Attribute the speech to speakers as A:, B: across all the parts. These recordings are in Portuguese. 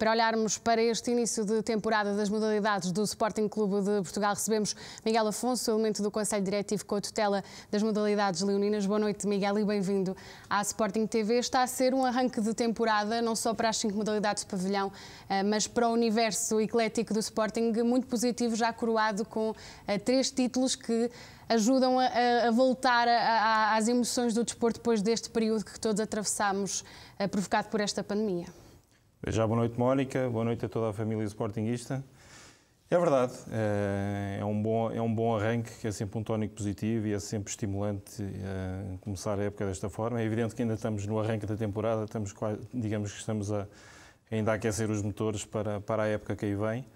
A: para olharmos para este início de temporada das modalidades do Sporting Clube de Portugal, recebemos Miguel Afonso, elemento do Conselho Diretivo com a tutela das modalidades leoninas. Boa noite, Miguel, e bem-vindo à Sporting TV. Está a ser um arranque de temporada, não só para as cinco modalidades de pavilhão, eh, mas para o universo eclético do Sporting, muito positivo, já coroado com eh, três títulos que ajudam a, a voltar a, a, às emoções do desporto depois deste período que todos atravessámos eh, provocado por esta pandemia.
B: Já boa noite, Mónica, boa noite a toda a família Sportingista. É verdade, eh, é um bom, é um bom arranque, que é sempre um tónico positivo e é sempre estimulante eh, começar a época desta forma. É evidente que ainda estamos no arranque da temporada, estamos digamos que estamos a, ainda a aquecer os motores para, para a época que aí vem.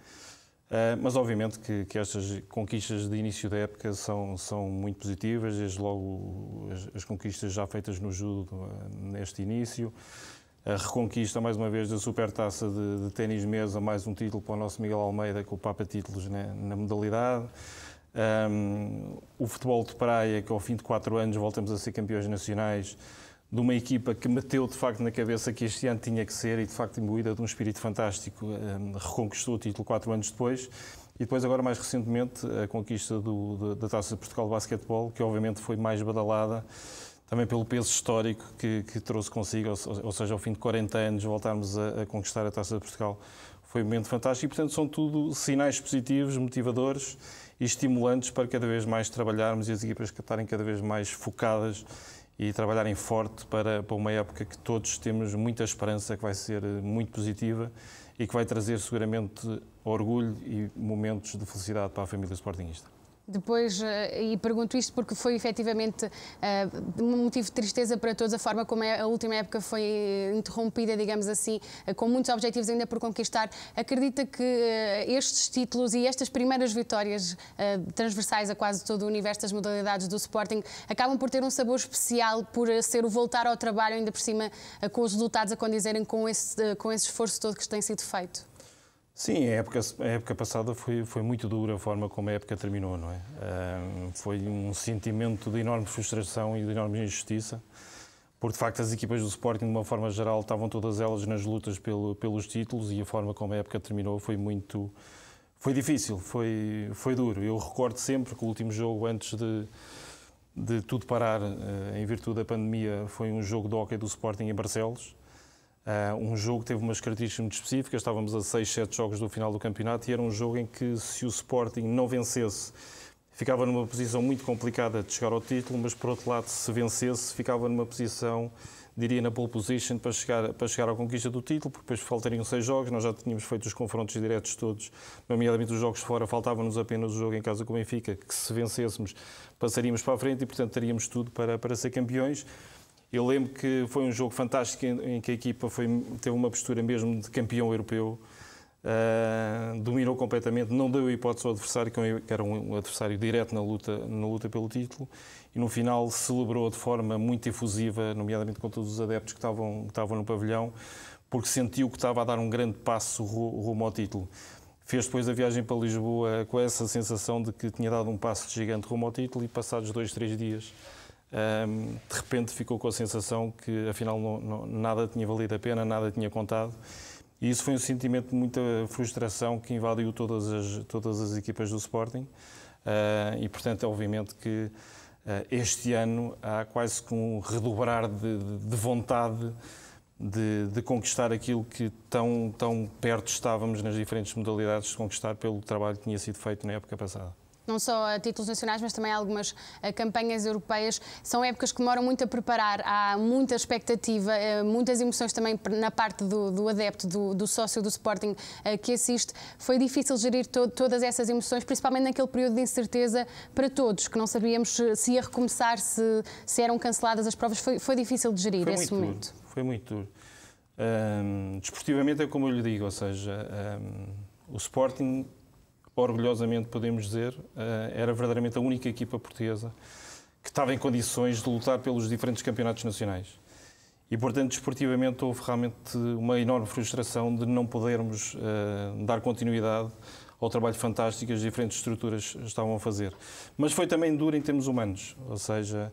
B: Eh, mas obviamente que, que estas conquistas de início da época são, são muito positivas, desde logo as, as conquistas já feitas no judo neste início, a reconquista mais uma vez da supertaça de, de ténis mesa, mais um título para o nosso Miguel Almeida com o Papa Títulos né, na modalidade. Um, o futebol de praia, que ao fim de quatro anos voltamos a ser campeões nacionais, de uma equipa que meteu de facto na cabeça que este ano tinha que ser e de facto imbuída de um espírito fantástico, um, reconquistou o título quatro anos depois. E depois, agora mais recentemente, a conquista do, da, da Taça de Portugal de Basquetebol, que obviamente foi mais badalada também pelo peso histórico que, que trouxe consigo, ou, ou, seja, ao fim de 40 anos voltarmos a, a, conquistar a Taça de Portugal foi um momento fantástico e, portanto, são tudo sinais positivos, motivadores e estimulantes para cada vez mais trabalharmos e as equipas estarem cada vez mais focadas e trabalharem forte para, para uma época que todos temos muita esperança que vai ser eh, muito positiva e que vai trazer seguramente orgulho e momentos de felicidade para a família Sportingista.
A: Depois, eh, e pergunto isto porque foi efetivamente eh, um motivo de tristeza para todos a forma como é, a última época foi eh, interrompida, digamos assim, com muitos objetivos ainda por conquistar. Acredita que estes títulos e estas primeiras vitórias transversais a quase todo o universo das modalidades do Sporting acabam por ter um sabor especial, por ser o voltar ao trabalho, ainda por cima com os resultados a condizerem com esse, com esse esforço todo que tem sido feito?
B: Sim, a época, a época passada foi, foi muito dura a forma como a época terminou, não é? foi um sentimento de enorme frustração e de enorme injustiça, porque de facto as equipas do Sporting, de uma forma geral, estavam todas elas nas lutas pelo, pelos títulos e a forma como a época terminou foi muito. Foi difícil, foi, foi duro. Eu recordo sempre que o último jogo antes de, de tudo parar, eh, em virtude da pandemia, foi um jogo de hóquei do Sporting em Barcelos Uh, um jogo que teve umas características muito específicas, estávamos a 6, 7 jogos do final do campeonato e era um jogo em que, se o Sporting não vencesse, ficava numa posição muito complicada de chegar ao título, mas por outro lado, se vencesse, ficava numa posição, diria, na pole position para chegar, para chegar à conquista do título, porque depois faltariam 6 jogos, nós já tínhamos feito os confrontos diretos todos, nomeadamente os jogos fora, faltava-nos apenas o jogo em casa com o Benfica, que se vencêssemos passaríamos para a frente e, portanto, teríamos tudo para, para ser campeões. Eu lembro que foi um jogo fantástico em, que a equipa foi, teve uma postura mesmo de campeão europeu. Uh, dominou completamente, não deu hipótese ao adversário, é que era um adversário direto na luta, na luta pelo título, e no final celebrou de forma muito efusiva, nomeadamente com todos os adeptos que estavam, que estavam no pavilhão, porque sentiu que estava a dar um grande passo rumo ao título. Fez depois a viagem para Lisboa com essa sensação de que tinha dado um passo gigante rumo ao título e passados dois, três dias um, de repente ficou com a sensação que afinal não, não, nada tinha valido a pena, nada tinha contado. E isso foi um sentimento de muita frustração que invadiu todas as, todas as equipas do Sporting. Uh, e, portanto, é obviamente que uh, este ano há quase que um redobrar de, de vontade de, de, conquistar aquilo que tão, tão perto estávamos nas diferentes modalidades de conquistar pelo trabalho que tinha sido feito na
A: época passada não só a títulos nacionais, mas também algumas eh, campanhas europeias. São épocas que demoram muito a preparar, há muita expectativa, eh, muitas emoções também na parte do, do adepto, do, do, sócio do Sporting eh, que assiste. Foi difícil gerir to todas essas emoções, principalmente naquele período de incerteza para todos, que não sabíamos se ia recomeçar, se, se eram canceladas as provas. Foi, foi difícil de gerir foi esse momento.
B: Duro. Foi muito duro. Um, desportivamente é como eu lhe digo, ou seja, um, o Sporting orgulhosamente podemos dizer, eh, era verdadeiramente a única equipa portuguesa que estava em condições de lutar pelos diferentes campeonatos nacionais. E, portanto, desportivamente houve realmente uma enorme frustração de não podermos eh, dar continuidade ao trabalho fantástico que as diferentes estruturas estavam a fazer. Mas foi também duro em termos humanos, ou seja,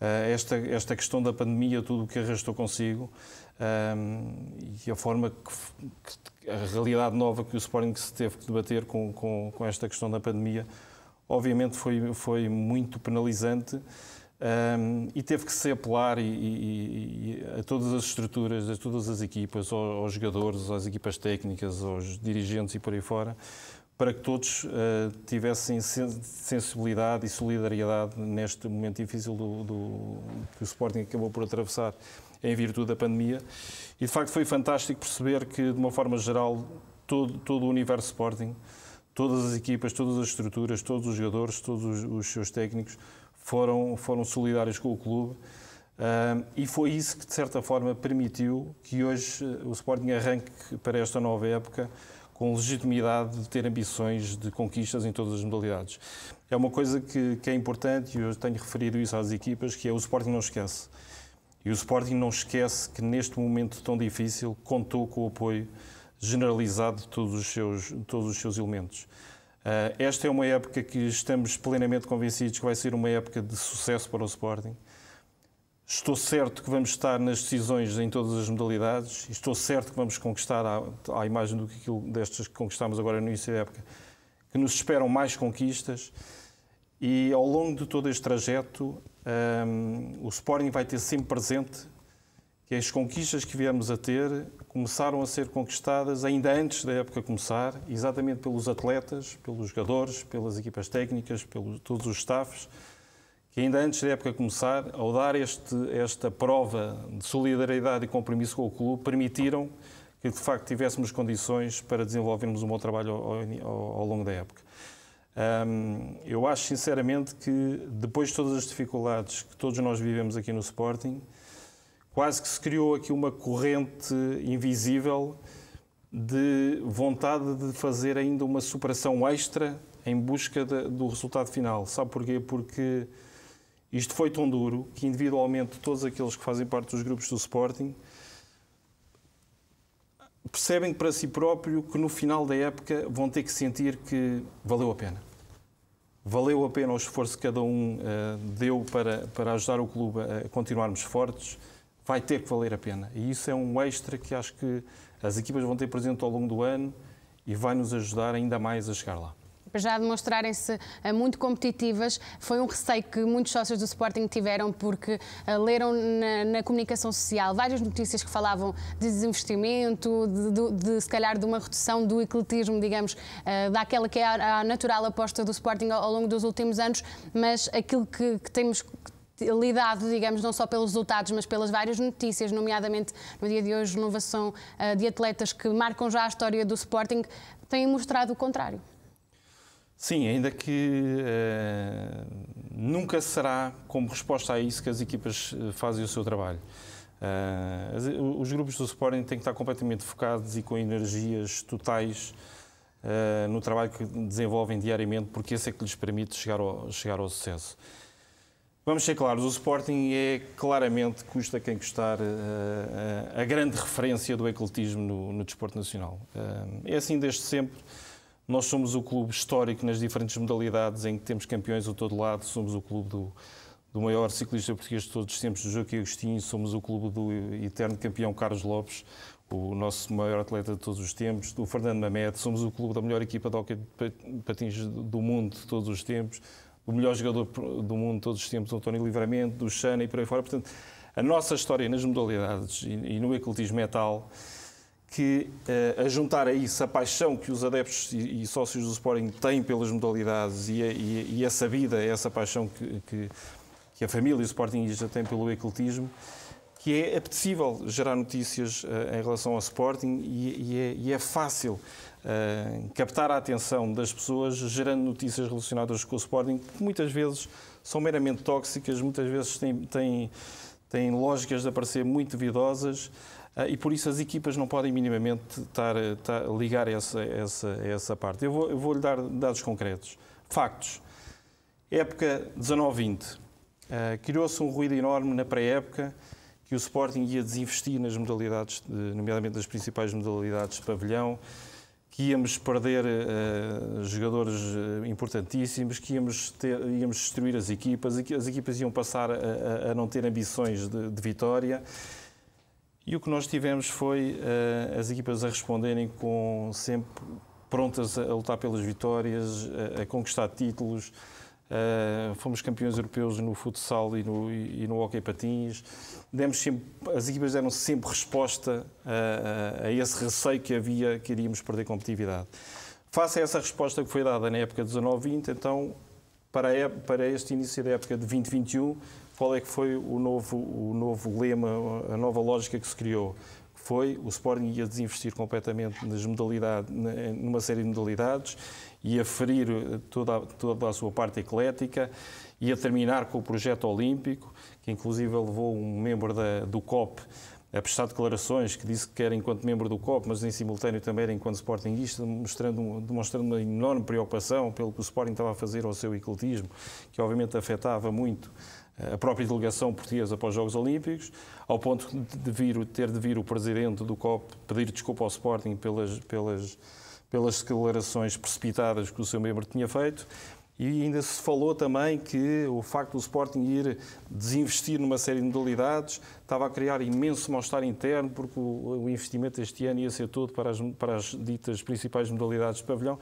B: eh, esta, esta questão da pandemia, tudo o que arrastou consigo um, ehm, e a forma que, que, a realidade nova que o Sporting se teve que debater com, com, com esta questão da pandemia, obviamente foi, foi muito penalizante. Um, ehm, e teve que se apelar e, e, e a todas as estruturas, a todas as equipas, aos, aos jogadores, às equipas técnicas, aos dirigentes e por aí fora, para que todos uh, tivessem sensibilidade e solidariedade neste momento difícil do, do, que o Sporting acabou por atravessar em virtude da pandemia. E de facto foi fantástico perceber que, de uma forma geral, todo, todo o universo Sporting, todas as equipas, todas as estruturas, todos os jogadores, todos os, os seus técnicos foram, foram solidários com o clube. Uh, e foi isso que, de certa forma, permitiu que hoje eh, o Sporting arranque para esta nova época com legitimidade de ter ambições de conquistas em todas as modalidades. É uma coisa que, que é importante, e eu tenho referido isso às equipas, que é o Sporting não esquece. E o Sporting não esquece que neste momento tão difícil contou com o apoio generalizado de todos os seus, todos os seus elementos. Uh, esta é uma época que estamos plenamente convencidos que vai ser uma época de sucesso para o Sporting. Estou certo que vamos estar nas decisões em todas as modalidades, estou certo que vamos conquistar, à, imagem do que aquilo, destas que conquistámos agora no início da época, que nos esperam mais conquistas. E ao longo de todo este trajeto, um, o Sporting vai ter sempre presente que as conquistas que viemos a ter começaram a ser conquistadas ainda antes da época começar, exatamente pelos atletas, pelos jogadores, pelas equipas técnicas, pelos todos os staffs que ainda antes da época começar, ao dar este, esta prova de solidariedade e compromisso com o clube, permitiram que de facto tivéssemos condições para desenvolvermos um bom trabalho ao, ao, ao longo da época. Um, eu acho sinceramente que depois de todas as dificuldades que todos nós vivemos aqui no Sporting, quase que se criou aqui uma corrente invisível de vontade de fazer ainda uma superação extra em busca de, do resultado final. Sabe porquê? Porque isto foi tão duro que individualmente todos aqueles que fazem parte dos grupos do Sporting percebem para si próprio que no final da época vão ter que sentir que valeu a pena. Valeu a pena o esforço que cada um uh, deu para, para ajudar o clube a continuarmos fortes. Vai ter que valer a pena. E isso é um extra que acho que as equipas vão ter presente ao longo do ano e vai nos ajudar ainda mais a chegar lá
A: já demonstrarem-se eh, muito competitivas. Foi um receio que muitos sócios do Sporting tiveram porque eh, leram na, na comunicação social várias notícias que falavam de desinvestimento, de, de, de, se calhar de uma redução do ecletismo, digamos, eh, daquela que é a, natural aposta do Sporting ao, ao, longo dos últimos anos, mas aquilo que, que temos lidado, digamos, não só pelos resultados, mas pelas várias notícias, nomeadamente no dia de hoje, renovação de atletas que marcam já a história do Sporting, têm mostrado o contrário.
B: Sim, ainda que uh, nunca será como resposta a isso que as equipas eh, fazem o seu trabalho. Uh, os grupos do Sporting têm que estar completamente focados e com energias totais uh, no trabalho que desenvolvem diariamente, porque esse é que lhes permite chegar ao, chegar ao sucesso. Vamos ser claros, o Sporting é claramente, custa quem custar, a grande referência do ecletismo no, no desporto nacional. é assim desde sempre nós somos o clube histórico nas diferentes modalidades em que temos campeões de todo lado, somos o clube do, do maior ciclista português de todos os tempos, do Joaquim Agostinho, somos o clube do eterno campeão Carlos Lopes, o nosso maior atleta de todos os tempos, do Fernando Mamed, somos o clube da melhor equipa de hockey de patins do mundo de todos os tempos, o melhor jogador do mundo de todos os tempos, o António Livramento, do Xana e por aí fora. Portanto, a nossa história nas modalidades e no ecletismo é tal que, uh, a juntar a isso a paixão que os adeptos e, e sócios do Sporting têm pelas modalidades e, a, e, e essa vida, essa paixão que, que, que a família já tem pelo ecletismo, que é apetecível gerar notícias uh, em relação ao Sporting e, é, é, fácil uh, captar a atenção das pessoas gerando notícias relacionadas com o Sporting, que muitas vezes são meramente tóxicas, muitas vezes têm, têm, têm lógicas de aparecer muito duvidosas. Ah, e por isso as equipas não podem minimamente estar, estar tá, ligar essa, essa, essa parte. Eu vou-lhe vou dar dados concretos. Factos. Época 19-20. Ah, criou-se um ruído enorme na pré-época que o Sporting ia desinvestir nas modalidades, nomeadamente nas principais modalidades de pavilhão, que íamos perder uh, jogadores importantíssimos, que íamos, ter, íamos destruir as equipas, as equipas iam passar a, a não ter ambições de, de vitória e o que nós tivemos foi uh, as equipas a responderem com sempre prontas a, lutar pelas vitórias, a, eh, a conquistar títulos. Uh, fomos campeões europeus no futsal e no, e, e no hockey patins. Demos sempre, as equipas deram sempre resposta a, a esse receio que havia que iríamos perder competitividade. Face a essa resposta que foi dada na época 19-20, então para, este início da época de 2021, qual é que foi o novo, o novo lema, a nova lógica que se criou? Foi o Sporting ia desinvestir completamente nas modalidades, numa série de modalidades, ia ferir eh, toda, toda a sua parte eclética, ia terminar com o projeto olímpico, que inclusive levou um membro da, do COP a prestar declarações que disse que era enquanto membro do COP, mas em simultâneo também era enquanto Sportingista mostrando, demonstrando uma enorme preocupação pelo que o Sporting estava a fazer ao seu ecletismo, que obviamente afetava muito a própria delegação portuguesa para os Jogos Olímpicos, ao ponto de vir, ter de vir o presidente do COP pedir desculpa ao Sporting pelas, pelas, pelas declarações precipitadas que o seu membro tinha feito. E ainda se falou também que o facto do Sporting ir desinvestir numa série de modalidades estava a criar imenso mal-estar interno, porque o investimento este ano ia ser todo para as, para as ditas principais modalidades de pavilhão.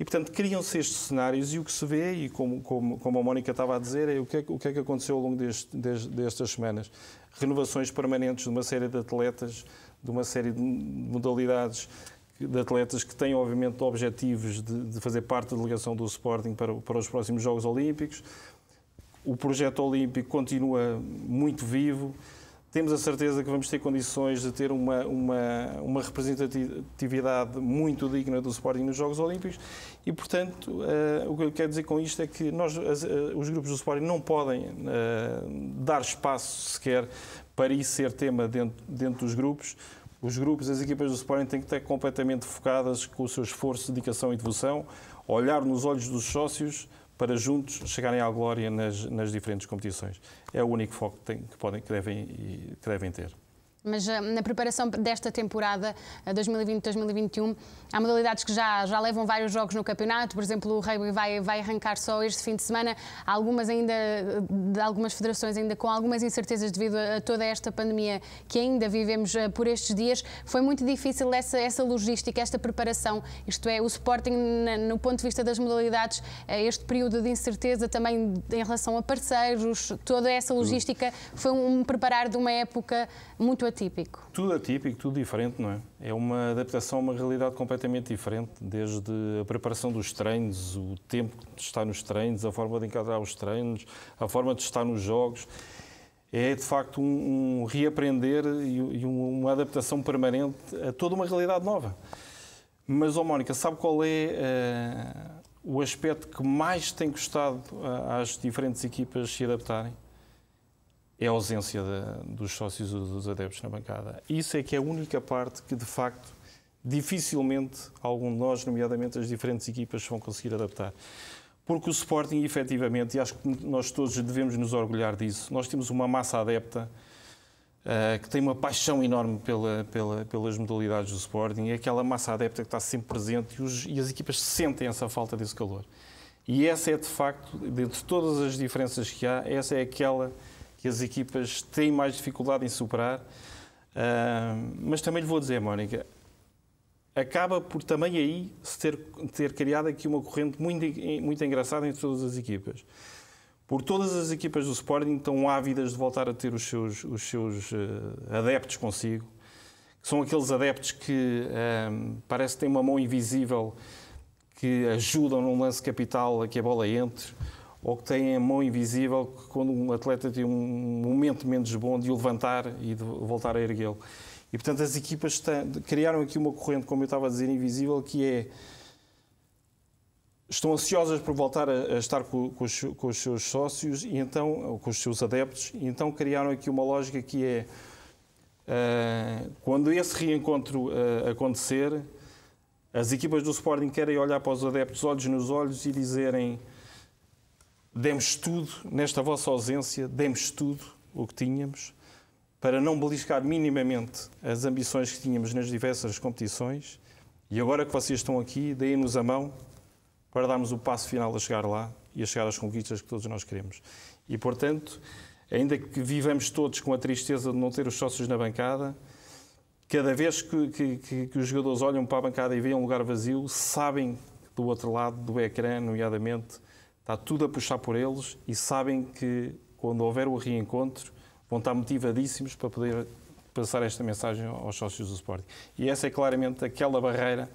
B: E, portanto, criam-se estes cenários e o que se vê, e como, como, como a Mónica estava a dizer, é o que é, o que, é que aconteceu ao longo deste, deste, destas semanas. Renovações permanentes de uma série de atletas, de uma série de modalidades de atletas que têm, obviamente, objetivos de, de fazer parte da delegação do Sporting para, para os próximos Jogos Olímpicos. O projeto olímpico continua muito vivo temos a certeza que vamos ter condições de ter uma, uma, uma representatividade muito digna do Sporting nos Jogos Olímpicos e, portanto, uh, o que eu quero dizer com isto é que nós, as, uh, os grupos do Sporting não podem uh, dar espaço sequer para isso ser tema dentro, dentro dos grupos. Os grupos, as equipas do Sporting têm que estar completamente focadas com o seu esforço, dedicação e devoção, olhar nos olhos dos sócios, para juntos chegarem à glória nas, nas diferentes competições. É o único foco que, tem, que podem, que devem, que devem ter.
A: Mas eh, na preparação desta temporada 2020-2021, eh, há modalidades que já, já levam vários jogos no campeonato, por exemplo, o rugby vai, vai arrancar só este fim de semana, há algumas ainda, de algumas federações ainda com algumas incertezas devido a toda esta pandemia que ainda vivemos eh, por estes dias. Foi muito difícil essa, essa logística, esta preparação, isto é, o Sporting, no ponto de vista das modalidades, este período de incerteza também em relação a parceiros, toda essa logística foi um preparar de uma época muito atípico.
B: Tudo atípico, tudo diferente, não é? É uma adaptação a uma realidade completamente diferente, desde a preparação dos treinos, o tempo de estar nos treinos, a forma de encadrar os treinos, a forma de estar nos jogos. É, de facto, um, um reaprender e, e uma adaptação permanente a toda uma realidade nova. Mas, ó oh Mónica, sabe qual é uh, o aspecto que mais tem custado às diferentes equipas se adaptarem? é a ausência de, dos sócios dos adeptos na bancada. Isso é que é a única parte que, de facto, dificilmente algum de nós, nomeadamente as diferentes equipas, vão conseguir adaptar. Porque o Sporting, efetivamente, e acho que nós todos devemos nos orgulhar disso, nós temos uma massa adepta uh, que tem uma paixão enorme pela, pela, pelas modalidades do Sporting, é aquela massa adepta que está sempre presente e, os, e as equipas sentem essa falta desse calor. E essa é, de facto, dentre todas as diferenças que há, essa é aquela que as equipas têm mais dificuldade em superar. Uh, mas também lhe vou dizer, Mónica, acaba por também aí se ter, ter criado aqui uma corrente muito, muito engraçada entre todas as equipas. Por todas as equipas do Sporting estão ávidas de voltar a ter os seus, os seus uh, adeptos consigo, são aqueles adeptos que um, ah, parece que têm uma mão invisível que ajudam num lance capital a que a bola entre ou que têm a mão invisível que, quando um atleta tem um momento menos bom, de o levantar e de voltar a erguê-lo. E, portanto, as equipas estão, criaram aqui uma corrente, como eu estava a dizer, invisível, que é. Estão ansiosas por voltar a, a estar com, com, os, com, os, seus sócios e então com os seus adeptos, e então criaram aqui uma lógica que é uh, quando esse reencontro uh, acontecer, as equipas do Sporting querem olhar para os adeptos olhos nos olhos e dizerem demos tudo, nesta vossa ausência, demos tudo o que tínhamos para não beliscar minimamente as ambições que tínhamos nas diversas competições. E agora que vocês estão aqui, deem-nos a mão para darmos o passo final a chegar lá e a chegar às conquistas que todos nós queremos. E, portanto, ainda que vivamos todos com a tristeza de não ter os sócios na bancada, cada vez que, que, que os jogadores olham para a bancada e veem um lugar vazio, sabem que do outro lado do ecrã, nomeadamente, está tudo a puxar por eles e sabem que quando houver o reencontro vão estar motivadíssimos para poder passar esta mensagem aos sócios do Sporting. E essa é claramente aquela barreira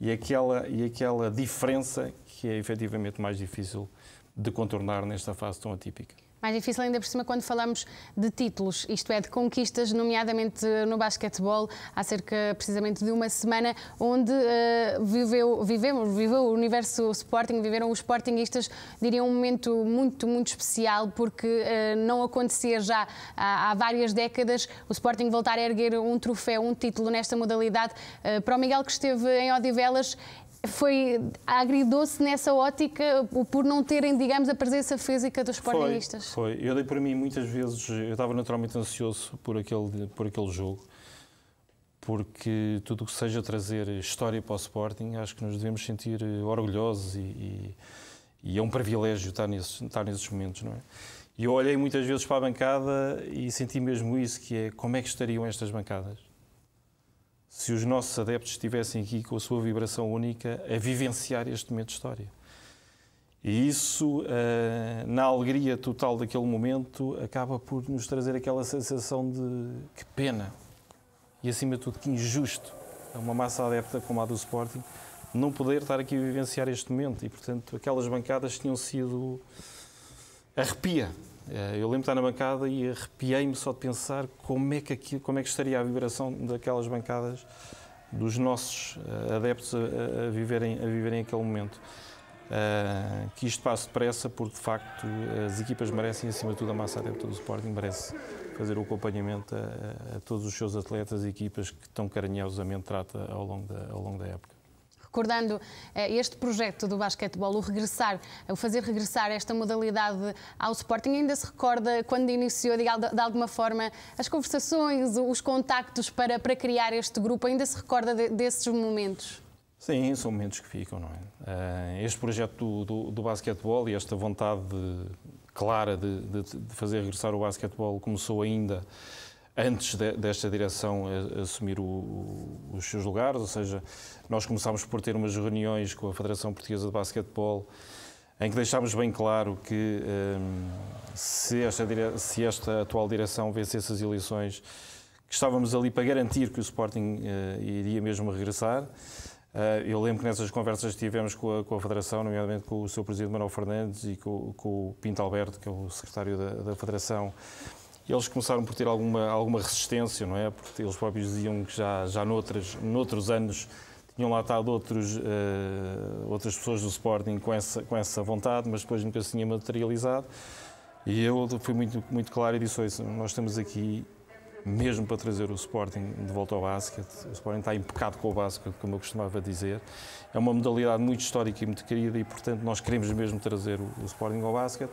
B: e aquela, e aquela diferença que é efetivamente mais difícil de contornar nesta fase tão atípica.
A: Mais difícil ainda por cima quando falamos de títulos, isto é, de conquistas, nomeadamente no basquetebol, há cerca precisamente de uma semana, onde uh, viveu, vivemos, viveu o universo Sporting, viveram os Sportingistas, diria um momento muito, muito especial, porque uh, não acontecia já há, há, várias décadas o Sporting voltar a erguer um troféu, um título nesta modalidade. Uh, para o Miguel que esteve em Odivelas, foi agridou-se nessa ótica por não terem, digamos, a presença física dos sportingistas.
B: Foi, foi. Eu dei para mim muitas vezes, eu estava naturalmente ansioso por aquele, por aquele jogo, porque tudo o que seja trazer história para o Sporting, acho que nos devemos sentir eh, orgulhosos e, e, e é um privilégio estar nesses, estar nesses momentos, não é? E eu olhei muitas vezes para a bancada e senti mesmo isso, que é como é que estariam estas bancadas se os nossos adeptos estivessem aqui com a sua vibração única a vivenciar este momento de história. E isso, eh, na alegria total daquele momento, acaba por nos trazer aquela sensação de que pena e, acima de tudo, que injusto a uma massa adepta como a do Sporting não poder estar aqui a vivenciar este momento. E, portanto, aquelas bancadas tinham sido arrepia eh, eu lembro de estar na bancada e arrepiei-me só de pensar como é, que aquilo, como é que estaria a vibração daquelas bancadas dos nossos eh, adeptos a, a viverem, a viverem aquele momento. Uh, que isto passe depressa, porque de facto as equipas merecem, acima de tudo, a massa adepta do Sporting merece fazer o acompanhamento a, a todos os seus atletas e equipas que tão carinhosamente trata ao longo da, ao longo da época
A: recordando eh, este projeto do basquetebol, o regressar, o fazer regressar esta modalidade ao Sporting, ainda se recorda quando iniciou, de, de alguma forma, as conversações, os contactos para, para criar este grupo, ainda se recorda de, desses momentos?
B: Sim, são momentos que ficam, não é? Eh, este projeto do, do, do basquetebol e esta vontade de, clara de, de, de, fazer regressar o basquetebol começou ainda antes de, desta direção assumir o, os seus lugares, ou seja, nós começámos por ter umas reuniões com a Federação Portuguesa de Basquetebol em que deixámos bem claro que um, se, esta, se, esta, atual direção vencesse as eleições, que estávamos ali para garantir que o Sporting uh, iria mesmo regressar. Uh, eu lembro que nessas conversas que tivemos com a, com a, Federação, nomeadamente com o seu presidente Manuel Fernandes e com, com o Pinto Alberto, que é o secretário da, da Federação, eles começaram por ter alguma, alguma resistência, não é? Porque eles próprios diziam que já, já noutros, noutros anos tinham lá estado outros, uh, outras pessoas do Sporting com essa, com essa vontade, mas depois nunca se tinha materializado. E eu fui muito, muito claro e disse: isso, nós estamos aqui mesmo para trazer o Sporting de volta ao basquete. O Sporting está impecado com o basquete, como eu costumava dizer. É uma modalidade muito histórica e muito querida e, portanto, nós queremos mesmo trazer o, o Sporting ao basquete.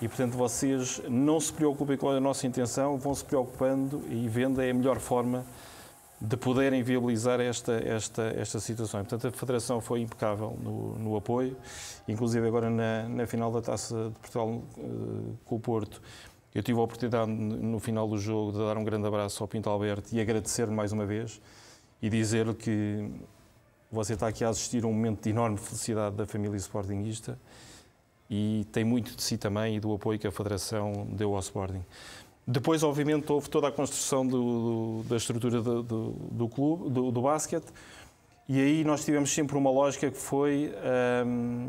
B: E, portanto, vocês não se preocupem com a nossa intenção, vão se preocupando e vendo é a melhor forma de poderem viabilizar esta, esta, esta situação. E, portanto, a Federação foi impecável no, no apoio, inclusive agora na, na final da Taça de Portugal uh, com o Porto. Eu tive a oportunidade, no final do jogo, de dar um grande abraço ao Pinto Alberto e agradecer-lhe mais uma vez e dizer-lhe que você está aqui a assistir a um momento de enorme felicidade da família Sportingista e tem muito de si também e do apoio que a Federação deu ao Sporting. Depois, obviamente, houve toda a construção do, do, da estrutura do, do, do clube, do, do basquete, e aí nós tivemos sempre uma lógica que foi um,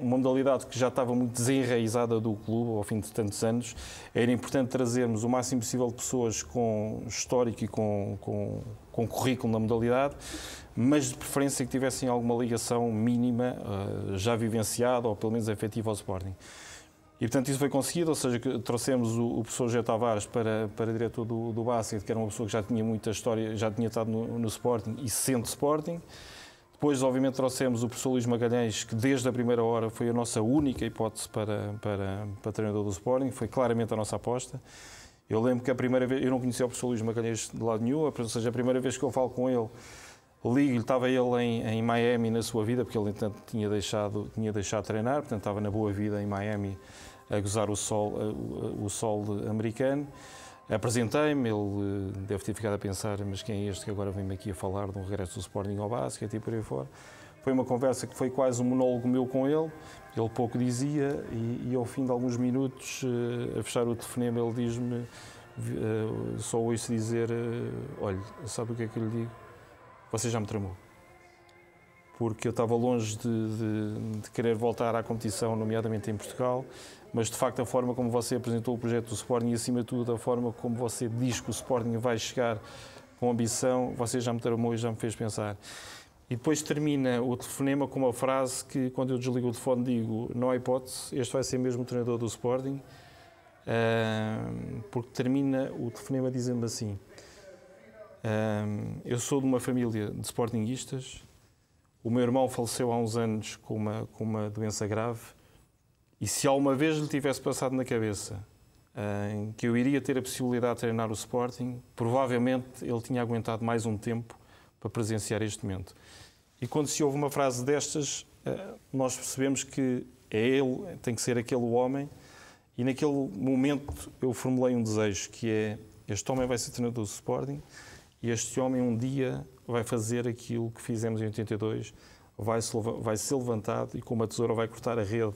B: uma modalidade que já estava muito desenraizada do clube ao fim de tantos anos. Era importante trazermos o máximo possível de pessoas com histórico e com, com, com currículo na modalidade, mas de preferência que tivessem alguma ligação mínima, uh, já vivenciada ou pelo menos efetiva ao Sporting. E, portanto, isso foi conseguido, ou seja, que trouxemos o, o professor José Tavares para, para diretor do, do Basket, que era uma pessoa que já tinha muita história, já tinha estado no, no Sporting e sendo Sporting. Depois, obviamente, trouxemos o professor Luís Magalhães, que desde a primeira hora foi a nossa única hipótese para, para, para treinador do Sporting, foi claramente a nossa aposta. Eu lembro que a primeira vez, eu não conhecia o professor Luís Magalhães de lado nenhum, ou seja, a primeira vez que eu falo com ele, ligo-lhe, estava ele em, em, Miami na sua vida, porque ele, entanto, tinha deixado, tinha deixado de treinar, portanto, estava na boa vida em Miami a gozar o sol, o sol americano. Apresentei-me, ele eh, deve ter ficado a pensar, mas quem é este que agora vem-me aqui a falar de um regresso do Sporting ao basquete e por aí fora. Foi uma conversa que foi quase um monólogo meu com ele, ele pouco dizia e, e ao fim de alguns minutos, eh, a fechar o telefonema, ele diz-me, eh, só ouço dizer, olha, sabe o que é que eu lhe digo? Você já me tramou porque eu estava longe de, de, de, querer voltar à competição, nomeadamente em Portugal mas de facto a forma como você apresentou o projeto do Sporting e acima de tudo a forma como você diz que o Sporting vai chegar com ambição, você já me tramou e já me fez pensar. E depois termina o telefonema com uma frase que, quando eu desligo o telefone, digo: não há hipótese, este vai ser mesmo o treinador do Sporting, porque termina o telefonema dizendo assim: eu sou de uma família de Sportingistas, o meu irmão faleceu há uns anos com uma, com uma doença grave e se alguma vez lhe tivesse passado na cabeça eh, em que eu iria ter a possibilidade de treinar o Sporting, provavelmente ele tinha aguentado mais um tempo para presenciar este momento. E quando se ouve uma frase destas, eh, nós percebemos que é ele, tem que ser aquele homem. E naquele momento eu formulei um desejo que é este homem vai ser treinador do Sporting e este homem um dia vai fazer aquilo que fizemos em 82, vai vai ser levantado e com uma tesoura vai cortar a rede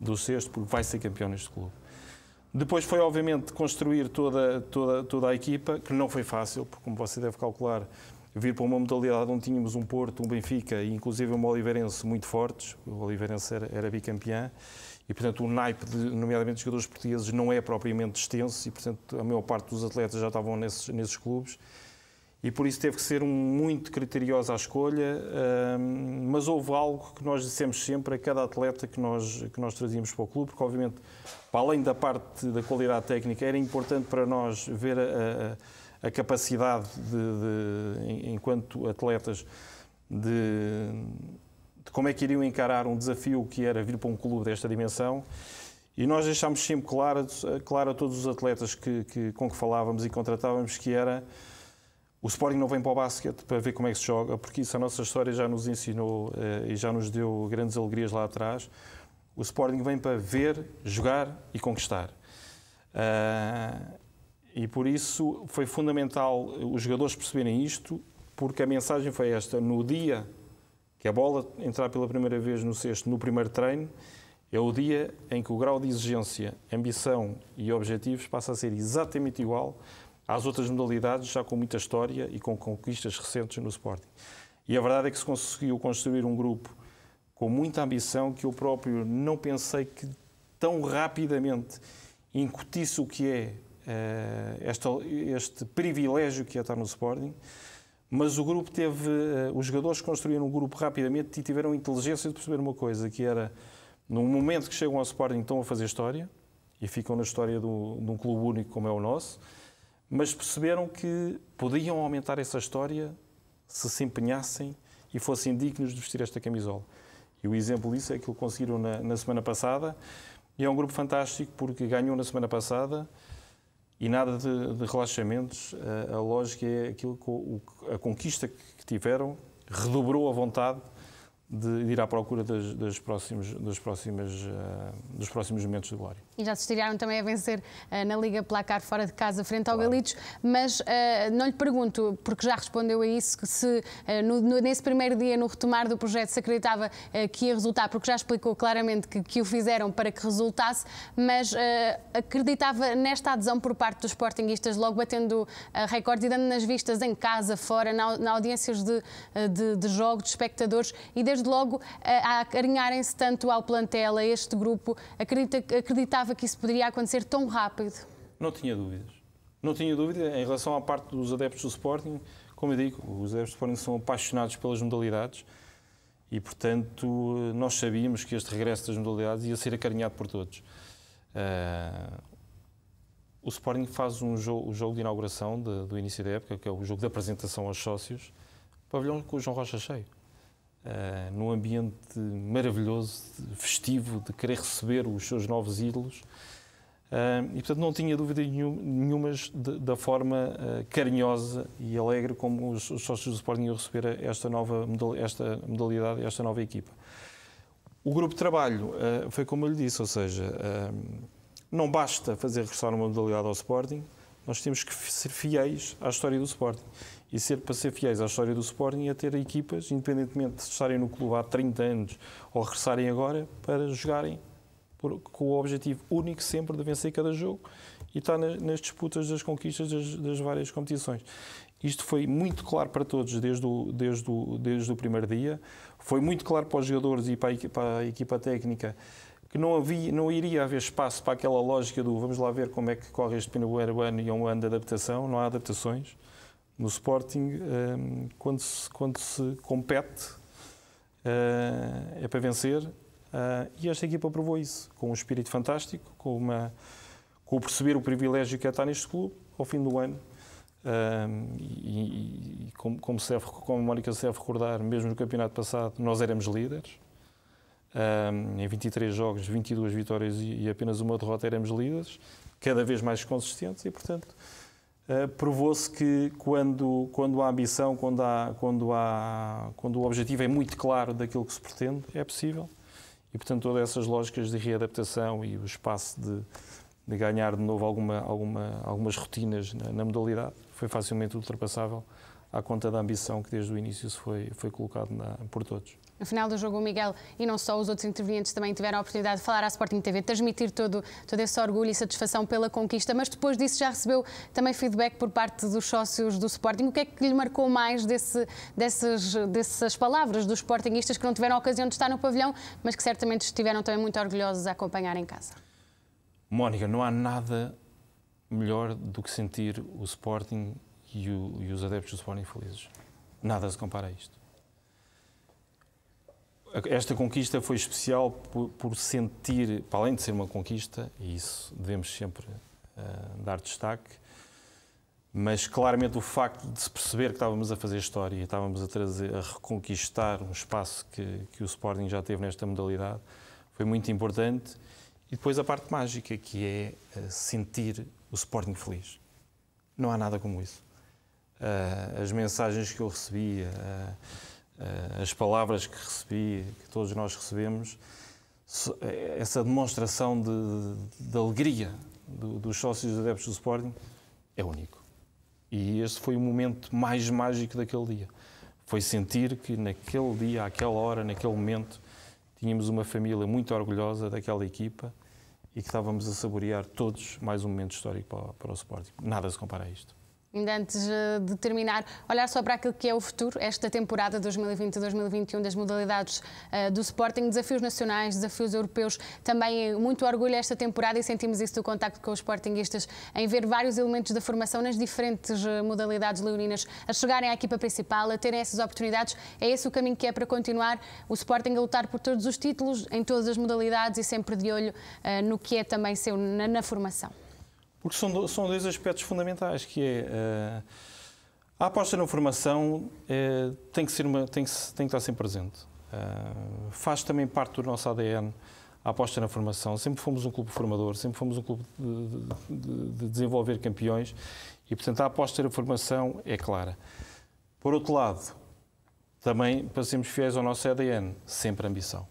B: do sexto, porque vai ser campeão neste clube. Depois foi, obviamente, construir toda, toda, toda a equipa, que não foi fácil, porque, como você deve calcular, vir para uma modalidade onde tínhamos um Porto, um Benfica e, inclusive, um Oliveirense muito fortes, o Oliveirense era, era bicampeão, e, portanto, o naipe, de, nomeadamente, dos jogadores portugueses não é propriamente extenso, e, portanto, a maior parte dos atletas já estavam nesses, nesses clubes e por isso teve que ser muito criteriosa a escolha, mas houve algo que nós dissemos sempre a cada atleta que nós, que nós trazíamos para o clube, porque obviamente, para além da parte da qualidade técnica, era importante para nós ver a, a, a capacidade, de, de, enquanto atletas, de, de como é que iriam encarar um desafio que era vir para um clube desta dimensão. E nós deixámos sempre claro, claro a todos os atletas que, que, com que falávamos e contratávamos que era o Sporting não vem para o basquete para ver como é que se joga, porque isso a nossa história já nos ensinou eh, e já nos deu grandes alegrias lá atrás. O Sporting vem para ver, jogar e conquistar. Eh, e por isso foi fundamental os jogadores perceberem isto, porque a mensagem foi esta: no dia que a bola entrar pela primeira vez no sexto, no primeiro treino, é o dia em que o grau de exigência, ambição e objetivos passa a ser exatamente igual às outras modalidades, já com muita história e com conquistas recentes no Sporting. E a verdade é que se conseguiu construir um grupo com muita ambição que eu próprio não pensei que tão rapidamente incutisse o que é uh, eh, este, este privilégio que é estar no Sporting. Mas o grupo teve. Uh, os jogadores construíram um grupo rapidamente e tiveram inteligência de perceber uma coisa, que era num momento que chegam ao Sporting estão a fazer história e ficam na história de um clube único como é o nosso mas perceberam que podiam aumentar essa história se se empenhassem e fossem dignos de vestir esta camisola. E o exemplo disso é que o conseguiram na, na, semana passada. E é um grupo fantástico porque ganhou na semana passada e nada de, de relaxamentos. A, a, lógica é aquilo que, o, a conquista que tiveram redobrou a vontade de, de ir à procura das, das próximos, das próximas, uh, dos próximos momentos de glória.
A: E já se estiraram também a vencer uh, na Liga Placar fora de casa, frente ao claro. Galitos, mas uh, não lhe pergunto, porque já respondeu a isso, se no, no, nesse primeiro dia, no retomar do projeto, se acreditava que ia resultar, porque já explicou claramente que, que o fizeram para que resultasse, mas acreditava nesta adesão por parte dos sportinguistas, logo batendo recordes e dando nas vistas em casa, fora, na, na audiências de, de, de de espectadores, e desde desde logo a, eh, a acarinharem-se tanto ao plantel, a este grupo? Acredita, acreditava que isso poderia acontecer tão rápido?
B: Não tinha dúvidas. Não tinha dúvida em relação à parte dos adeptos do Sporting. Como eu digo, os adeptos do Sporting são apaixonados pelas modalidades e, portanto, nós sabíamos que este regresso das modalidades ia ser acarinhado por todos. Uh o Sporting faz um jogo, o jogo de inauguração de, do início da época, que é o jogo de apresentação aos sócios, pavilhão com o João Rocha cheio uh, num ambiente maravilhoso, festivo, de querer receber os seus novos ídolos. Uh, e, portanto, não tinha dúvida nenhuma, nenhuma de, da forma uh, carinhosa e alegre como os, os sócios do Sporting iam receber esta nova esta modalidade, esta nova equipa. O grupo de trabalho uh, foi como eu lhe disse, ou seja, não basta fazer regressar uma modalidade ao Sporting, nós temos que ser fiéis à história do Sporting. E ser, para ser fiéis à história do Sporting a é ter equipas, independentemente de estarem no clube há 30 anos ou regressarem agora, para jogarem por, com o objetivo único sempre de vencer cada jogo e estar na, nas disputas das conquistas das, das, várias competições. Isto foi muito claro para todos desde o, desde, o, desde o primeiro dia, foi muito claro para os jogadores e para a, para a equipa técnica que não, havia, não iria haver espaço para aquela lógica do vamos lá ver como é que corre este primeiro ano e é um ano de adaptação, não há adaptações. No Sporting, ehm, quando, se, quando se compete, eh, é para vencer. Eh, e esta equipa provou isso, com um espírito fantástico, com, uma, com o perceber o privilégio que é estar neste clube, ao fim do ano. Ehm, e, e como, como, serve, como a Mónica se deve recordar, mesmo no campeonato passado, nós éramos líderes. Ehm, em 23 jogos, 22 vitórias e, e apenas uma derrota, éramos líderes, cada vez mais consistentes e, portanto, eh, provou-se que quando, quando há ambição, quando, há, quando, há, quando o objetivo é muito claro daquilo que se pretende, é possível. E, portanto, todas essas lógicas de readaptação e o espaço de, de ganhar de novo alguma, alguma, algumas rotinas na, na, modalidade foi facilmente ultrapassável à conta da ambição que desde o início se foi, foi colocado na, por todos
A: no final do jogo o Miguel e não só os outros intervenientes também tiveram a oportunidade de falar à Sporting TV, transmitir todo, todo esse orgulho e satisfação pela conquista, mas depois disso já recebeu também feedback por parte dos sócios do Sporting. O que é que lhe marcou mais desse, dessas, dessas palavras dos Sportingistas que não tiveram a ocasião de estar no pavilhão, mas que certamente estiveram também muito orgulhosos a acompanhar em casa?
B: Mónica, não há nada melhor do que sentir o Sporting e, o, e os adeptos do Sporting felizes. Nada se compara a isto esta conquista foi especial por, por, sentir, para além de ser uma conquista, e isso devemos sempre uh, dar destaque, mas claramente o facto de se perceber que estávamos a fazer história, estávamos a, trazer, a reconquistar um espaço que, que o Sporting já teve nesta modalidade, foi muito importante. E depois a parte mágica, que é eh, sentir o Sporting feliz. Não há nada como isso. Uh, as mensagens que eu recebia. Uh, eh, as palavras que recebi, que todos nós recebemos, eh, essa demonstração de, de, alegria do, dos sócios e adeptos do Sporting é único. E este foi o momento mais mágico daquele dia. Foi sentir que naquele dia, àquela hora, naquele momento, tínhamos uma família muito orgulhosa daquela equipa e que estávamos a saborear todos mais um momento histórico para, para o Sporting. Nada
A: se compara a isto ainda antes eh, de terminar, olhar só para aquilo que é o futuro, esta temporada 2020-2021 das modalidades eh, do Sporting, desafios nacionais, desafios europeus, também eh, muito orgulho esta temporada e sentimos isso do contacto com os Sportingistas, em ver vários elementos da formação nas diferentes modalidades leoninas a chegarem à equipa principal, a terem essas oportunidades, é esse o caminho que é para continuar o Sporting a lutar por todos os títulos, em todas as modalidades e sempre de olho no que é também seu na formação.
B: Porque são, do, são dois aspectos fundamentais, que é... Uh, a aposta na formação eh, tem, que ser uma, tem, que, tem que estar sempre presente. Uh, faz também parte do nosso ADN a aposta na formação. Sempre fomos um clube formador, sempre fomos um clube de, de, de desenvolver campeões e, portanto, a aposta na formação é clara. Por outro lado, também, para sermos fiéis ao nosso ADN, sempre ambição.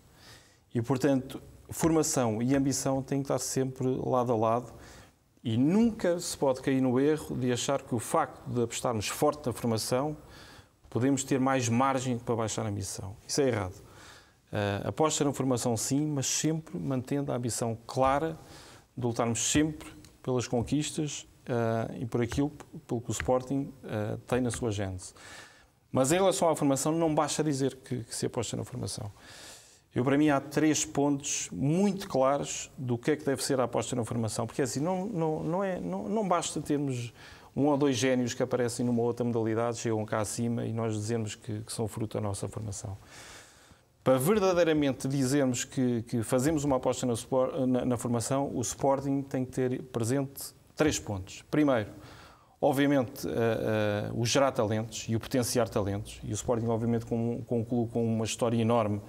B: E, portanto, formação e ambição têm que estar sempre lado a lado e nunca se pode cair no erro de achar que o facto de apostarmos forte na formação podemos ter mais margem para baixar a ambição. Isso é errado. Uh, aposta na formação, sim, mas sempre mantendo a ambição clara de lutarmos sempre pelas conquistas uh, e por aquilo pelo que o Sporting uh, tem na sua gênese. Mas em relação à formação, não basta dizer que, que se aposta na formação. Eu, para mim, há três pontos muito claros do que é que deve ser a aposta na formação, porque é assim, não, não, não, é, não, não basta termos um ou dois génios que aparecem numa outra modalidade, chegam cá acima e nós dizemos que, que são fruto da nossa formação. Para verdadeiramente dizermos que, que fazemos uma aposta na, na, na formação, o Sporting tem que ter presente três pontos. Primeiro, obviamente, uh, uh, o gerar talentos e o potenciar talentos. E o Sporting, obviamente, com, com um clube com uma história enorme,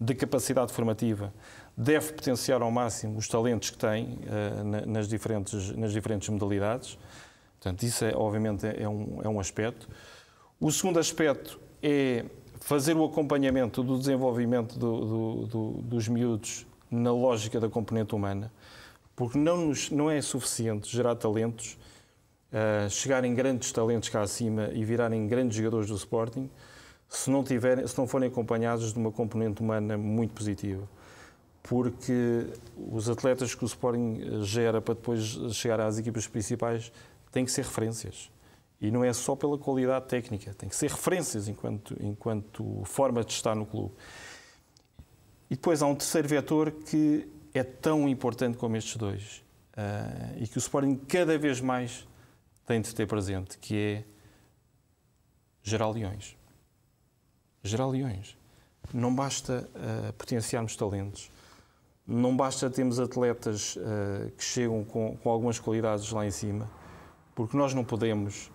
B: de capacidade formativa, deve potenciar ao máximo os talentos que tem eh, nas diferentes, nas diferentes modalidades. Portanto, isso é, obviamente é, é um, é um aspecto. O segundo aspecto é fazer o acompanhamento do desenvolvimento do, do, do, dos miúdos na lógica da componente humana, porque não, nos, não é suficiente gerar talentos, uh, chegarem grandes talentos cá acima e virarem grandes jogadores do Sporting, se não, tiverem, se não forem acompanhados de uma componente humana muito positiva. Porque os atletas que o Sporting eh, gera para depois chegar às equipas principais têm que ser referências. E não é só pela qualidade técnica, tem que ser referências enquanto, enquanto forma de estar no clube. E depois há um terceiro vetor que é tão importante como estes dois uh, e que o Sporting cada vez mais tem de ter presente, que é gerar leões gerar leões. Não basta uh, potenciarmos talentos, não basta termos atletas uh, que chegam com, com, algumas qualidades lá em cima, porque nós não podemos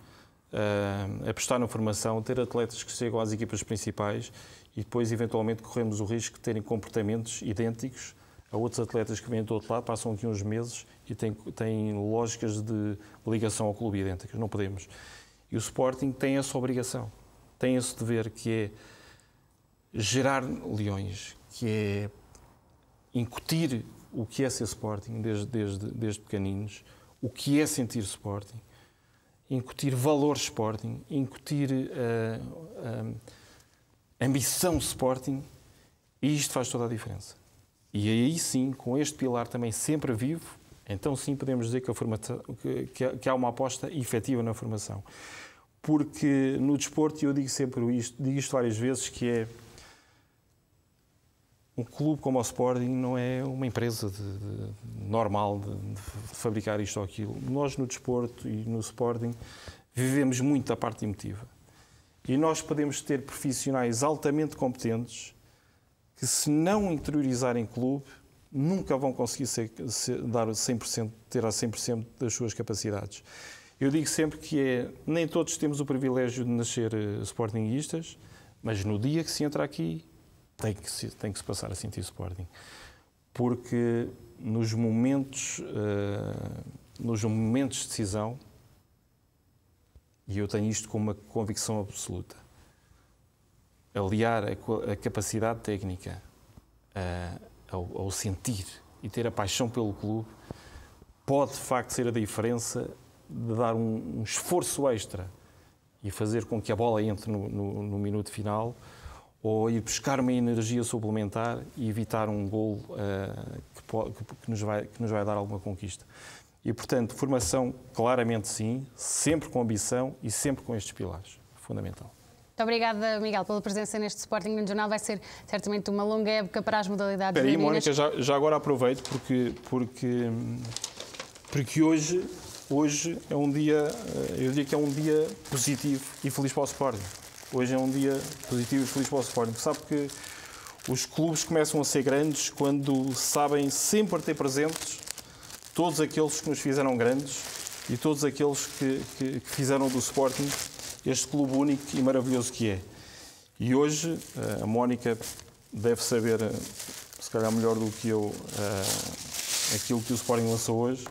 B: uh, apostar na formação, ter atletas que chegam às equipas principais e depois, eventualmente, corremos o risco de terem comportamentos idênticos a outros atletas que vêm do outro lado, passam aqui uns meses e têm, têm lógicas de ligação ao clube idênticas. Não podemos. E o Sporting tem essa obrigação, tem esse dever que é gerar leões, que é incutir o que é ser Sporting desde, desde, desde pequeninos, o que é sentir Sporting, incutir valor Sporting, incutir uh, uh, ambição Sporting, e isto faz toda a diferença. E aí sim, com este pilar também sempre vivo, então sim podemos dizer que, formação, que, que há uma aposta efetiva na formação. Porque no desporto, eu digo sempre isto, digo isto várias vezes, que é um clube como o Sporting não é uma empresa de, de, normal de, de, fabricar isto ou aquilo. Nós, no desporto e no Sporting, vivemos muito a parte emotiva. E nós podemos ter profissionais altamente competentes que, se não interiorizarem clube, nunca vão conseguir ser, ser, dar 100%, ter a 100% das suas capacidades. Eu digo sempre que é, nem todos temos o privilégio de nascer eh, Sportingistas mas no dia que se entra aqui, tem que se, tem que se passar a sentir Sporting. Porque nos momentos, uh, nos momentos de decisão, e eu tenho isto como uma convicção absoluta, aliar a, a capacidade técnica uh, ao, ao sentir e ter a paixão pelo clube pode de facto ser a diferença de dar um, um esforço extra e fazer com que a bola entre no, no, no minuto final ou ir buscar uma energia suplementar e evitar um gol uh, eh, que, que, nos vai, que nos vai dar alguma conquista. E, portanto, formação, claramente sim, sempre com ambição e sempre com estes pilares. Fundamental.
A: Muito obrigada, Miguel, pela presença neste Sporting no Jornal. Vai ser certamente uma longa época para as modalidades. Espera aí, Mónica,
B: já, já, agora aproveito, porque, porque, porque hoje, hoje é um dia, eh, eu diria que é um dia positivo e feliz para o Sporting hoje é um dia positivo e feliz para o Sporting. Sabe que os clubes começam a ser grandes quando sabem sempre ter presentes todos aqueles que nos fizeram grandes e todos aqueles que, que, que fizeram do Sporting este clube único e maravilhoso que é. E hoje eh, a Mónica deve saber, eh, se calhar melhor do que eu, eh, aquilo que o Sporting lançou hoje.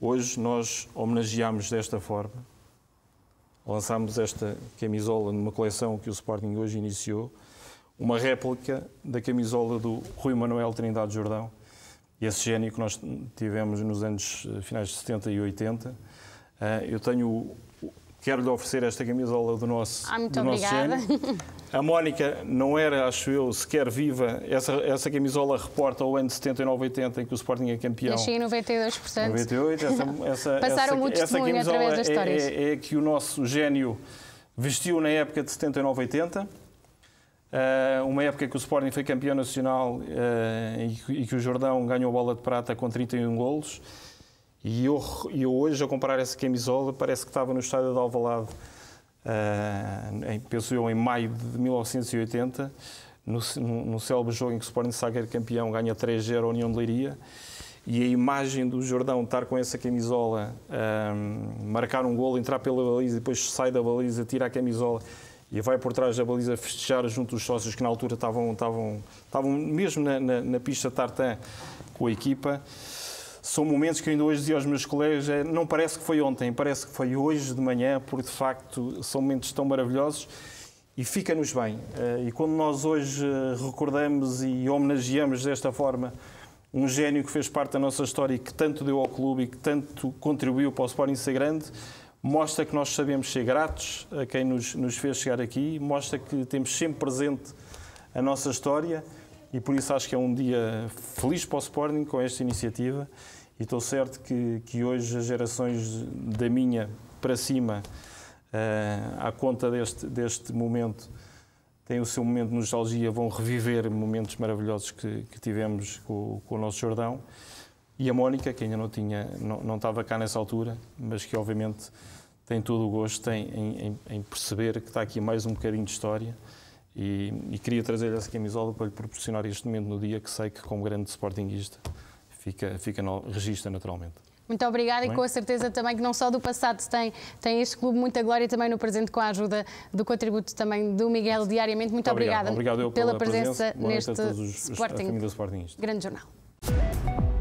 B: Hoje nós homenageamos desta forma lançámos esta camisola numa coleção que o Sporting hoje iniciou, uma réplica da camisola do Rui Manuel Trindade Jordão, esse gênio que nós tivemos nos anos eh, finais de 70 e 80. Eh, eu tenho quero-lhe oferecer esta camisola do nosso, ah, muito do obrigada. nosso gênio. A Mónica não era, acho eu, sequer viva. Essa, essa camisola reporta ao ano de 79, 80, em que o Sporting é campeão. Nasci em
A: 92, portanto.
B: 98, essa, essa, Passaram muito essa, essa camisola através das histórias. É, é, que o nosso gênio vestiu na época de 79, 80. Ah, uma época que o Sporting foi campeão nacional ah, e, que, o Jordão ganhou a bola de prata com 31 golos e eu, eu hoje, a comprar essa camisola, parece que estava no estádio de Alvalade, uh, em, penso eu, em maio de 1980, no, no, no célebre jogo em que o Sporting Saga campeão ganha 3-0 a União de Leiria, e a imagem do Jordão estar com essa camisola, ah, marcar um golo, entrar pela baliza, depois sai da baliza, tira a camisola e vai por trás da baliza festejar junto dos sócios que na altura estavam, estavam, estavam mesmo na, na, na pista tartan com a equipa são momentos que ainda hoje dizia aos meus colegas, é, não parece que foi ontem, parece que foi hoje de manhã, porque de facto são momentos tão maravilhosos e fica-nos bem. Eh, e quando nós hoje eh, recordamos e homenageamos desta forma um gênio que fez parte da nossa história e que tanto deu ao clube e que tanto contribuiu para o Sporting ser grande, mostra que nós sabemos ser gratos a quem nos, nos fez chegar aqui, mostra que temos sempre presente a nossa história e por isso acho que é um dia feliz para o Sporting com esta iniciativa. E estou certo que, que hoje as gerações da minha para cima, uh, à conta deste, deste momento, têm o seu momento de nostalgia, vão reviver momentos maravilhosos que, que tivemos com, com, o nosso Jordão. E a Mónica, que ainda não, tinha, não, não estava cá nessa altura, mas que obviamente tem todo o gosto em, em, em perceber que está aqui mais um bocadinho de história. E, e queria trazer-lhe essa camisola para lhe proporcionar este momento no dia que sei que, como grande sportinguista, fica, fica no, registra naturalmente.
A: Muito obrigada e com a certeza também que não só do passado tem, tem este clube muita glória também no presente com a ajuda do contributo também do Miguel diariamente. Muito, Muito obrigada obrigado. Obrigado pela, pela, presença, presença neste Sporting, os, os, Grande jornal.